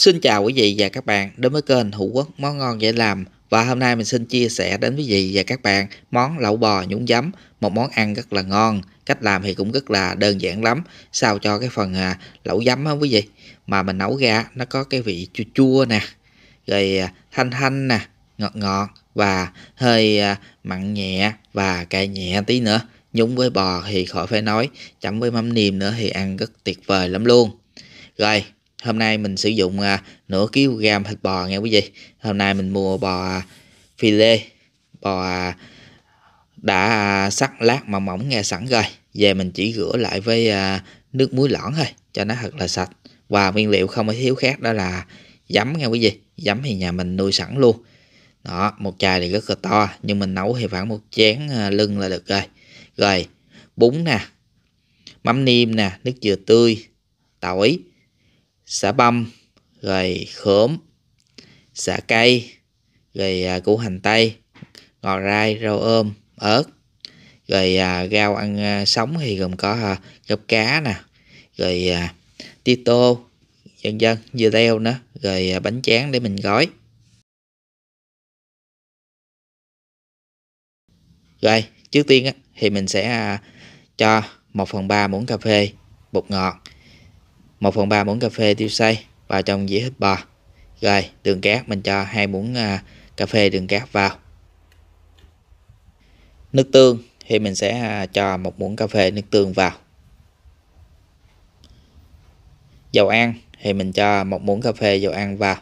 Xin chào quý vị và các bạn đến với kênh Hữu Quốc Món Ngon Dễ Làm và hôm nay mình xin chia sẻ đến quý vị và các bạn món lẩu bò nhúng giấm, một món ăn rất là ngon. Cách làm thì cũng rất là đơn giản lắm, sao cho cái phần à, lẩu giấm á quý vị mà mình nấu ra nó có cái vị chua chua nè, rồi à, thanh thanh nè, ngọt ngọt và hơi à, mặn nhẹ và cay nhẹ tí nữa. Nhúng với bò thì khỏi phải nói, chấm với mắm niêm nữa thì ăn rất tuyệt vời lắm luôn. Rồi, hôm nay mình sử dụng à, nửa kg thịt bò nha quý vị hôm nay mình mua bò à, phi lê bò à, đã à, sắc lát mà mỏng nghe sẵn rồi về mình chỉ rửa lại với nước muối loãng thôi cho nó thật là sạch và nguyên liệu không thiếu khác đó là giấm nghe quý vị giấm thì nhà mình nuôi sẵn luôn đó một chai thì rất là to nhưng mình nấu thì khoảng một chén lưng là được rồi rồi bún nè mắm niêm nè nước dừa tươi tỏi xả băm rồi khóm xả cây rồi à, củ hành tây ngò rai rau ôm ớt rồi à, rau ăn à, sống thì gồm có à, gấp cá nè rồi à, tía tô dân dân, dưa leo nữa rồi à, bánh tráng để mình gói rồi trước tiên á, thì mình sẽ à, cho 1 phần 3 muỗng cà phê bột ngọt 1 phần 3 muỗng cà phê tiêu xay vào trong dĩa hấp bò rồi đường cát mình cho hai muỗng à, cà phê đường cát vào nước tương thì mình sẽ à, cho một muỗng cà phê nước tương vào dầu ăn thì mình cho một muỗng cà phê dầu ăn vào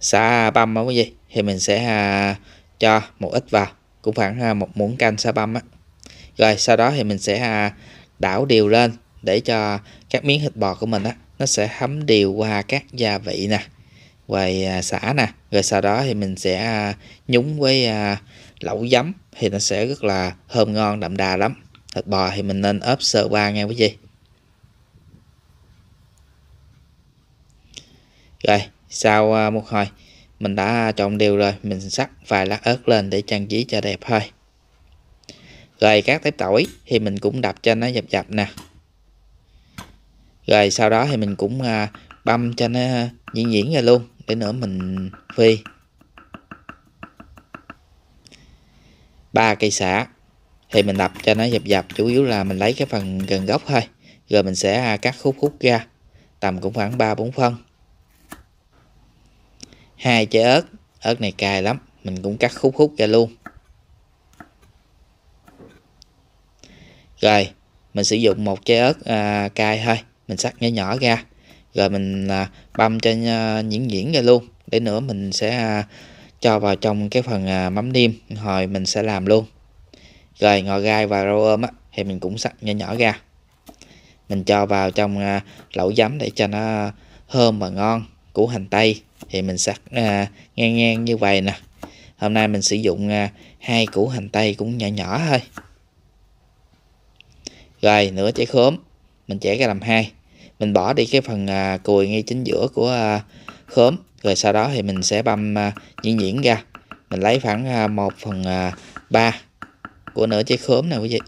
xả băm không có gì thì mình sẽ à, cho một ít vào cũng khoảng à, một muỗng canh xả băm á rồi sau đó thì mình sẽ à, đảo đều lên để cho các miếng thịt bò của mình á nó sẽ thấm đều qua các gia vị nè rồi à, xả nè rồi sau đó thì mình sẽ à, nhúng với à, lẩu giấm thì nó sẽ rất là thơm ngon đậm đà lắm thịt bò thì mình nên ốp sơ qua nghe quý vị rồi sau một hồi mình đã trộn đều rồi mình sắc vài lá ớt lên để trang trí cho đẹp thôi rồi các tép tỏi thì mình cũng đập cho nó dập dập nè rồi sau đó thì mình cũng à, băm cho nó diễn diễn ra luôn để nữa mình phi ba cây xả thì mình đập cho nó dập dập chủ yếu là mình lấy cái phần gần gốc thôi rồi mình sẽ à, cắt khúc khúc ra tầm cũng khoảng 3-4 phân hai trái ớt ớt này cay lắm mình cũng cắt khúc khúc ra luôn rồi mình sử dụng một trái ớt à, cay thôi mình sắc nhỏ nhỏ ra rồi mình à, băm cho à, nhuyễn nhuyễn ra luôn để nữa mình sẽ à, cho vào trong cái phần à, mắm niêm hồi mình sẽ làm luôn rồi ngò gai và rau ôm á, thì mình cũng sắc nhỏ nhỏ ra mình cho vào trong à, lẩu giấm để cho nó thơm và ngon củ hành tây thì mình sắc à, ngang ngang như vậy nè hôm nay mình sử dụng à, hai củ hành tây cũng nhỏ nhỏ thôi rồi nửa trái khóm mình chẻ ra làm hai mình bỏ đi cái phần à, cùi ngay chính giữa của à, khóm rồi sau đó thì mình sẽ băm à, nhuyễn nhuyễn ra mình lấy khoảng à, 1 phần à, 3 của nửa trái khóm này quý vị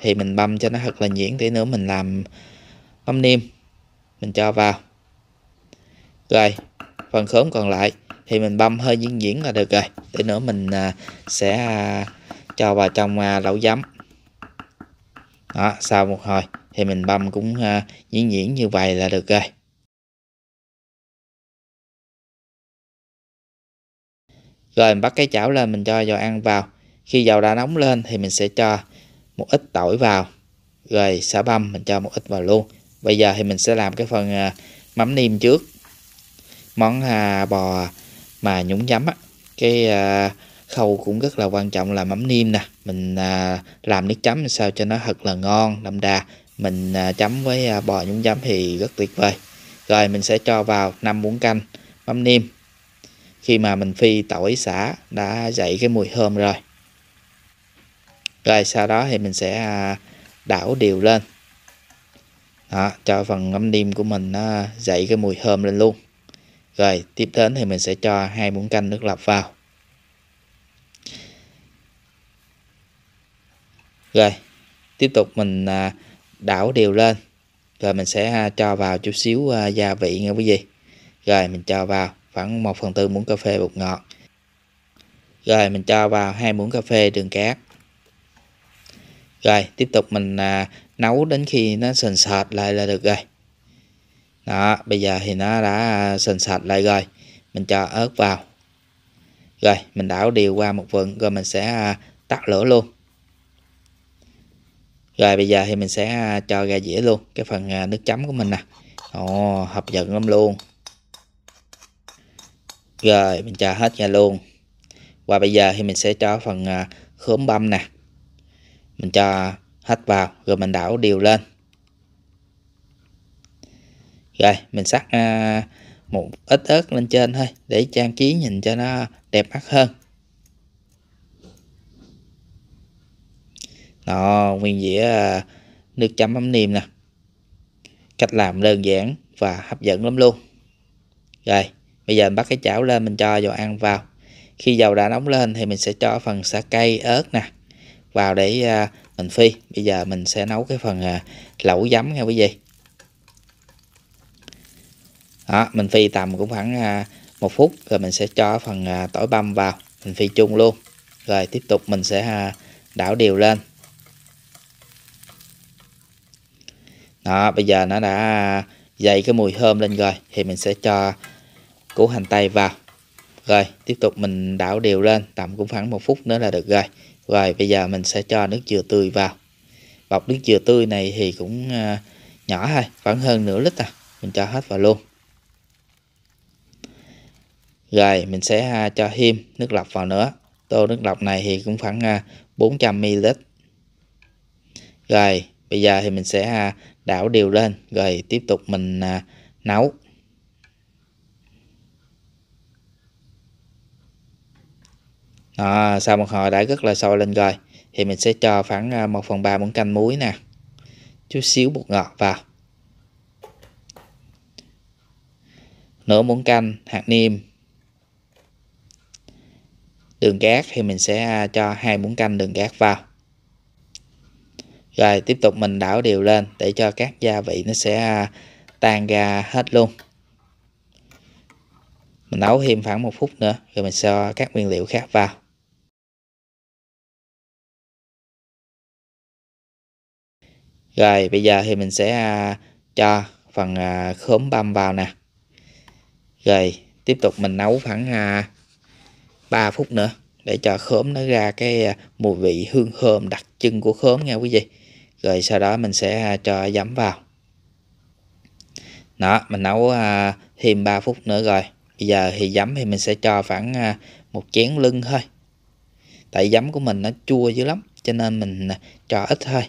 thì mình băm cho nó thật là nhuyễn để nữa mình làm băm niêm mình cho vào rồi phần khóm còn lại thì mình băm hơi nhuyễn nhuyễn là được rồi để nữa mình à, sẽ à, cho vào trong à, lẩu giấm đó, sau một hồi thì mình băm cũng uh, à, nhuyễn nhuyễn như vậy là được rồi rồi mình bắt cái chảo lên mình cho dầu ăn vào khi dầu đã nóng lên thì mình sẽ cho một ít tỏi vào rồi xả băm mình cho một ít vào luôn bây giờ thì mình sẽ làm cái phần uh, mắm niêm trước món uh, bò mà nhúng nhắm á cái uh, khâu cũng rất là quan trọng là mắm niêm nè mình à, làm nước chấm sao cho nó thật là ngon đậm đà mình à, chấm với à, bò nhúng chấm thì rất tuyệt vời rồi mình sẽ cho vào 5 muỗng canh mắm niêm khi mà mình phi tỏi xả đã dậy cái mùi thơm rồi rồi sau đó thì mình sẽ à, đảo đều lên đó, cho phần mắm niêm của mình nó dậy cái mùi thơm lên luôn rồi tiếp đến thì mình sẽ cho hai muỗng canh nước lọc vào rồi tiếp tục mình à, đảo đều lên rồi mình sẽ à, cho vào chút xíu à, gia vị nha quý vị rồi mình cho vào khoảng 1 phần tư muỗng cà phê bột ngọt rồi mình cho vào hai muỗng cà phê đường cát rồi tiếp tục mình à, nấu đến khi nó sền sệt lại là được rồi đó bây giờ thì nó đã sền sệt lại rồi mình cho ớt vào rồi mình đảo đều qua một vựng rồi mình sẽ à, tắt lửa luôn rồi bây giờ thì mình sẽ à, cho ra dĩa luôn cái phần à, nước chấm của mình nè ồ hấp dẫn lắm luôn rồi mình cho hết ra luôn và bây giờ thì mình sẽ cho phần à, khóm băm nè mình cho hết vào rồi mình đảo đều lên rồi mình sắc một ít ớt lên trên thôi để trang trí nhìn cho nó đẹp mắt hơn đó nguyên dĩa à, nước chấm mắm nêm nè cách làm đơn giản và hấp dẫn lắm luôn rồi bây giờ mình bắt cái chảo lên mình cho dầu ăn vào khi dầu đã nóng lên thì mình sẽ cho phần sả cây ớt nè vào để à, mình phi bây giờ mình sẽ nấu cái phần à, lẩu giấm nha quý vị đó mình phi tầm cũng khoảng một phút rồi mình sẽ cho phần tỏi băm vào mình phi chung luôn rồi tiếp tục mình sẽ đảo đều lên đó bây giờ nó đã dậy cái mùi thơm lên rồi thì mình sẽ cho củ hành tây vào rồi tiếp tục mình đảo đều lên tầm cũng khoảng một phút nữa là được rồi rồi bây giờ mình sẽ cho nước dừa tươi vào bọc nước dừa tươi này thì cũng à, nhỏ thôi khoảng hơn nửa lít à mình cho hết vào luôn rồi mình sẽ à, cho thêm nước lọc vào nữa tô nước lọc này thì cũng khoảng 400 à, ml rồi bây giờ thì mình sẽ đảo đều lên rồi tiếp tục mình à, nấu à, sau một hồi đã rất là sôi lên rồi thì mình sẽ cho khoảng 1 à, phần 3 muỗng canh muối nè chút xíu bột ngọt vào nửa muỗng canh hạt niêm đường cát thì mình sẽ à, cho hai muỗng canh đường cát vào rồi tiếp tục mình đảo đều lên để cho các gia vị nó sẽ à, tan ra hết luôn mình nấu thêm khoảng một phút nữa rồi mình cho các nguyên liệu khác vào rồi bây giờ thì mình sẽ à, cho phần à, khóm băm vào nè rồi tiếp tục mình nấu khoảng 3 phút nữa để cho khóm nó ra cái mùi vị hương thơm đặc trưng của khóm nha quý vị rồi sau đó mình sẽ à, cho giấm vào đó mình nấu à, thêm 3 phút nữa rồi bây giờ thì giấm thì mình sẽ cho khoảng à, một chén lưng thôi tại giấm của mình nó chua dữ lắm cho nên mình cho ít thôi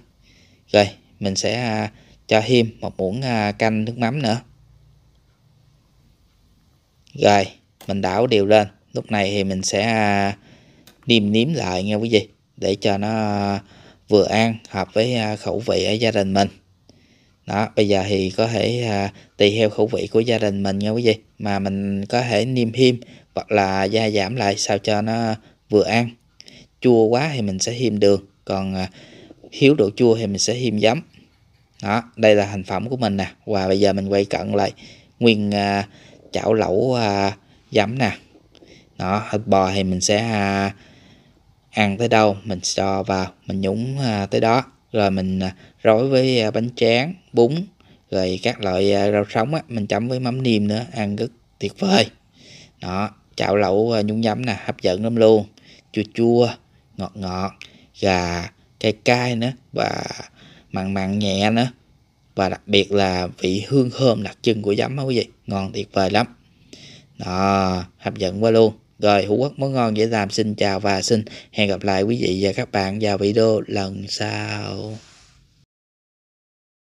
rồi mình sẽ cho thêm một muỗng canh nước mắm nữa rồi mình đảo đều lên lúc này thì mình sẽ niêm nếm lại nha quý vị để cho nó vừa ăn hợp với à, khẩu vị ở gia đình mình đó bây giờ thì có thể à, tùy theo khẩu vị của gia đình mình nha quý vị mà mình có thể niêm thêm hoặc là gia giảm lại sao cho nó vừa ăn chua quá thì mình sẽ thêm đường còn à, hiếu độ chua thì mình sẽ thêm giấm đó đây là thành phẩm của mình nè và bây giờ mình quay cận lại nguyên chảo lẩu giấm nè đó thịt bò thì mình sẽ ăn tới đâu mình cho vào mình nhúng à, tới đó rồi mình à, rối với à, bánh tráng bún rồi các loại rau sống á, mình chấm với mắm niêm nữa ăn rất tuyệt vời đó chảo lẩu nhúng nhắm nè hấp dẫn lắm luôn chua chua ngọt ngọt gà cay cay nữa và mặn mặn nhẹ nữa và đặc biệt là vị hương thơm đặc trưng của giấm á quý vị ngon tuyệt vời lắm đó hấp dẫn quá luôn rồi hữu quốc món ngon dễ làm xin chào và xin hẹn gặp lại quý vị và các bạn vào video lần sau.